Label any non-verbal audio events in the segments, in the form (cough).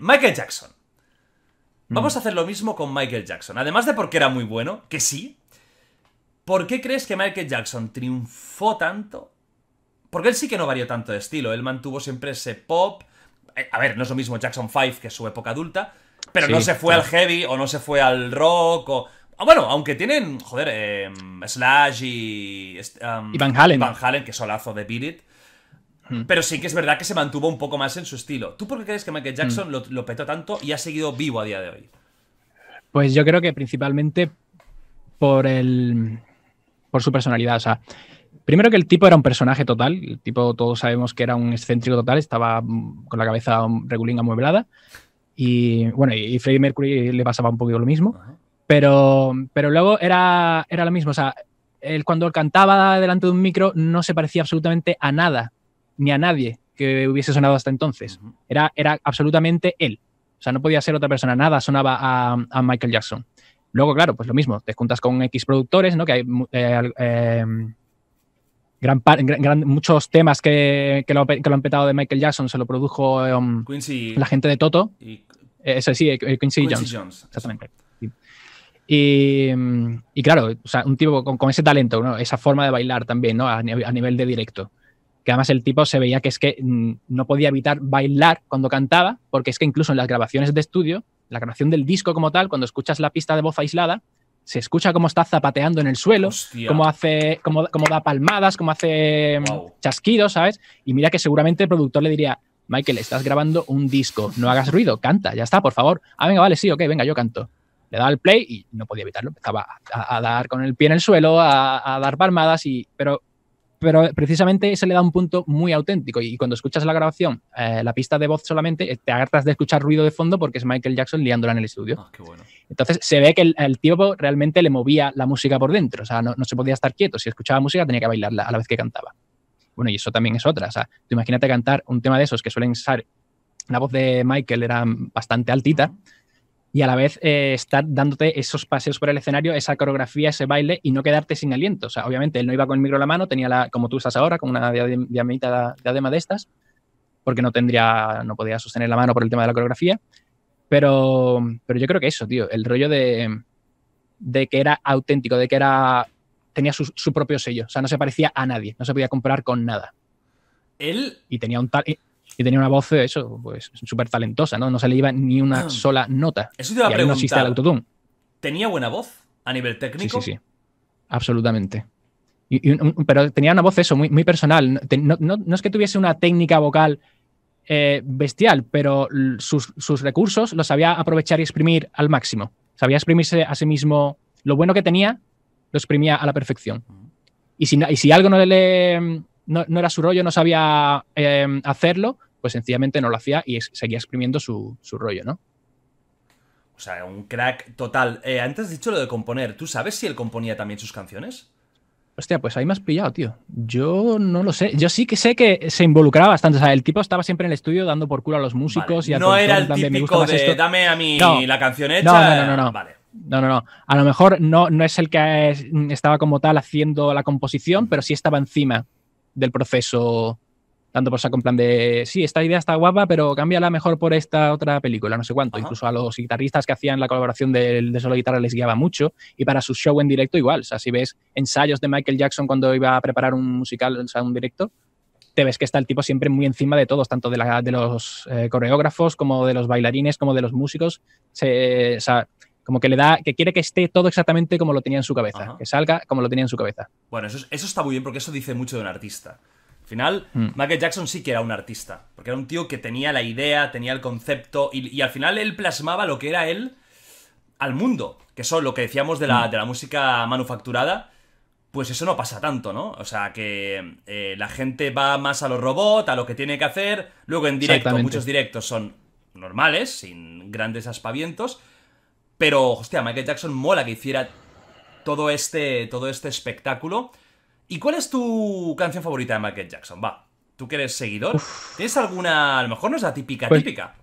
Michael Jackson. Mm. Vamos a hacer lo mismo con Michael Jackson. Además de porque era muy bueno, que sí. ¿Por qué crees que Michael Jackson triunfó tanto? Porque él sí que no varió tanto de estilo. Él mantuvo siempre ese pop. Eh, a ver, no es lo mismo Jackson 5 que su época adulta. Pero no se fue al heavy o no se fue al rock o... Ah, bueno, aunque tienen, joder, em, Slash em, y... Van Halen. Van Halen, que solazo de Beat pero sí que es verdad que se mantuvo un poco más en su estilo. ¿Tú por qué crees que Michael Jackson mm. lo, petó tanto y ha seguido vivo a día de hoy? Pues yo creo que principalmente por el. por su personalidad. O sea, primero que el tipo era un personaje total. El tipo, todos sabemos que era un excéntrico total, estaba mm, con la cabeza mm, regulín amueblada. Y bueno, y Freddie Mercury le pasaba un poquito lo mismo. Pero, luego era, era lo mismo. O sea, él cuando cantaba delante de un micro no se parecía absolutamente a nada ni a nadie que hubiese sonado hasta entonces. Era, era absolutamente él. O sea, no podía ser otra persona, nada sonaba a, Michael Jackson. Luego, claro, pues lo mismo, te juntas con X productores, ¿no? Que hay eh, eh, gran, gran, muchos temas que, lo, han petado de Michael Jackson, se lo produjo em, Quincy, la gente de Toto. Eh, eso sí, Quincy, Jones, Exactamente. Em, y, claro, sea, un tipo con, ese talento, esa forma de bailar también, ¿no? a nivel de directo que además el tipo se veía que es que mm, no podía evitar bailar cuando cantaba, porque es que incluso en las grabaciones de estudio, la grabación del disco como tal, cuando escuchas la pista de voz aislada, se escucha cómo está zapateando en el suelo, cómo hace, cómo, da palmadas, cómo hace mm, chasquidos, ¿sabes? Y mira que seguramente el productor le diría, Michael, estás grabando un disco, no hagas ruido, canta, ya está, por favor. Ah, venga, vale, sí, ok, venga, yo canto. Le daba el play y no podía evitarlo, empezaba a, dar con el pie en el suelo, a, a dar palmadas, y, pero pero precisamente se le da un punto muy auténtico y cuando escuchas la grabación, eh, la pista de voz solamente, eh, te hartas de escuchar ruido de fondo porque es Michael Jackson liándola en el estudio. Ah, Entonces se ve que el, tipo realmente le movía la música por dentro, o sea, no, se podía estar quieto, si escuchaba música tenía que bailarla a la vez que cantaba. Bueno, y eso también es otra, o sea, tú imagínate cantar un tema de esos que suelen ser, la voz de Michael era bastante altita y a la vez eh, estar dándote esos paseos por el escenario, esa coreografía, ese baile y no quedarte sin aliento. O sea, obviamente él no iba con el micro en la mano, tenía la, como tú estás ahora, con una de diadema de estas, porque no tendría, no podía sostener la mano por el tema de la coreografía. Pero, pero yo creo que eso, tío, el rollo de, de que era auténtico, de que era tenía su, su propio sello, o sea, no se parecía a nadie, no se podía comparar con nada. Él y tenía un tal y tenía una voz, eh, eso, pues súper talentosa, ¿no? No se le iba ni una ah. sola nota. Eso te iba a preguntar. No el autotune. ¿Tenía buena voz a nivel técnico? Sí, sí, sí. Absolutamente. pero tenía una voz, eso, muy, muy personal. No, es que tuviese una técnica vocal eh, bestial, pero sus, recursos los sabía aprovechar y exprimir al máximo. Sabía exprimirse a sí mismo. Lo bueno que tenía, lo exprimía a la perfección. Mm. Y si, y si algo no le, no, era su rollo, no sabía em, hacerlo, pues sencillamente no lo hacía y seguía exprimiendo su, rollo, ¿no? O sea, un crack total. Eh, antes has dicho lo de componer. ¿Tú sabes si él componía también sus canciones? Hostia, pues ahí me has pillado, tío. Yo no lo sé. Yo sí que sé que se involucraba bastante. O sea, el tipo estaba siempre en el estudio dando por culo a los músicos y a No era el típico de dame a mí la canción hecha. No, no, no, no. no. No, no, no. A lo mejor no, no es el que estaba como tal haciendo la composición, pero sí estaba encima del proceso, tanto por saco en plan de, sí, esta idea está guapa, pero cámbiala mejor por esta otra película, no sé cuánto. Incluso a los guitarristas que hacían la colaboración de, de solo guitarra les guiaba mucho y para su show en directo igual. O sea, si ves ensayos de Michael Jackson cuando iba a preparar un musical, o sea, un directo, te ves que está el tipo siempre muy encima de todos, tanto de, la, de los eh, coreógrafos como de los bailarines, como de los músicos. o sea, como que le da, que quiere que esté todo exactamente como lo tenía en su cabeza, que salga como lo tenía en su cabeza. Bueno, eso, eso está muy bien porque eso dice mucho de un artista. Al final, mm. Michael Jackson sí que era un artista, porque era un tío que tenía la idea, tenía el concepto y, al final él plasmaba lo que era él al mundo, que eso lo que decíamos de la, mm. de la música manufacturada, pues eso no pasa tanto, ¿no? O sea, que eh, la gente va más a los robots, a lo que tiene que hacer, luego en directo, muchos directos son normales, sin grandes aspavientos, pero, hostia, Michael Jackson mola que hiciera todo este, todo este espectáculo. ¿Y cuál es tu canción favorita de Michael Jackson? Va, tú que eres seguidor, ¿tienes alguna, a lo mejor no es la típica pues típica?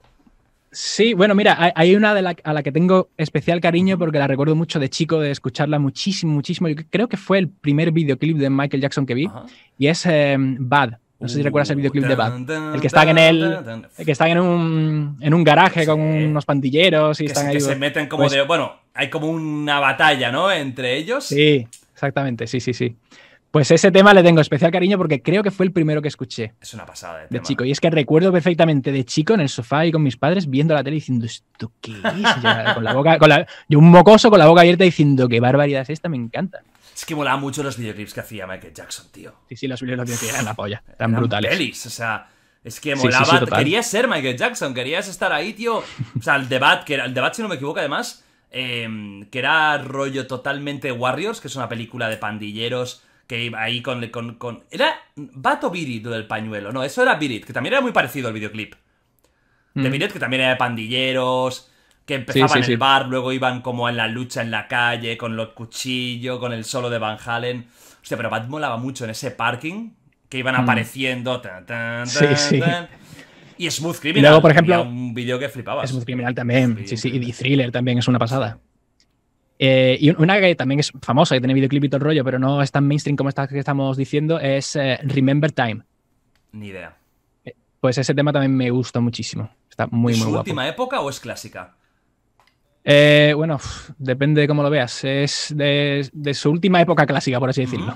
Sí, bueno, mira, hay una a la que tengo especial cariño porque la recuerdo mucho de chico, de escucharla muchísimo, muchísimo. Yo creo que fue el primer videoclip de Michael Jackson que vi y es em, Bad, no sé si recuerdas el videoclip de Bad. El que están en el. que está en un, en un garaje con unos pandilleros y están ahí. se pues meten como de. Bueno, hay como una batalla, ¿no? Entre ellos. Sí, exactamente, sí, sí, sí. Pues ese tema le tengo especial cariño porque creo que fue el primero que escuché. Es una pasada. De, chico. Y es que recuerdo perfectamente de chico en el sofá y con mis padres viendo la tele diciendo, ¿esto qué es? (laughs) con la boca, un mocoso con la boca abierta diciendo, qué barbaridad es esta, me encanta. Es que volaba mucho los videoclips que hacía Michael Jackson, tío. Sí, sí, las videoclips que eran la polla. Tan eran brutales. o sea. Es que molaba. querías ser Michael Jackson, querías estar ahí, tío. O sea, el debate, que el debate, si no me equivoco, además, em, que era rollo totalmente Warriors, que es una película de pandilleros que iba ahí con... con, con... Era Bato Birit lo del pañuelo, no, eso era Birit, que también era muy parecido al videoclip. De mm. Birit, que también era de pandilleros, que empezaban en el bar, luego iban como en la lucha en la calle, con los cuchillos, con el solo de Van Halen. Hostia, pero Bat molaba mucho en ese parking, que iban mm. apareciendo... Y Smooth Criminal. por ejemplo, un video que flipaba. Smooth Criminal también, sí, sí, y Thriller también es una pasada. Eh, y una que también es famosa, que tiene videoclip y todo el rollo, pero no es tan mainstream como esta que estamos diciendo, es eh, Remember Time. Ni idea. Eh, pues ese tema también me gusta muchísimo. Está muy, muy guapo. ¿Es su última época o es clásica? bueno, depende de cómo lo veas. Es de, su última época clásica, por así decirlo.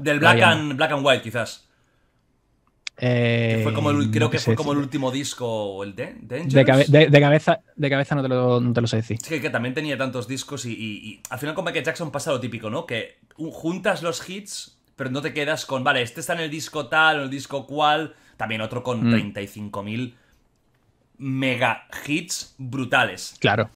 Del black black and White, quizás fue como creo que fue como el eh, último disco, el de, de, de, cabeza, de cabeza no te lo, sé decir. Sí, que, también tenía tantos discos y, al final con Michael Jackson pasa lo típico, ¿no? Que juntas los hits, pero no te quedas con, vale, este está en el disco tal, en el disco cual, también otro con 35.000 mm. mega hits brutales. Claro.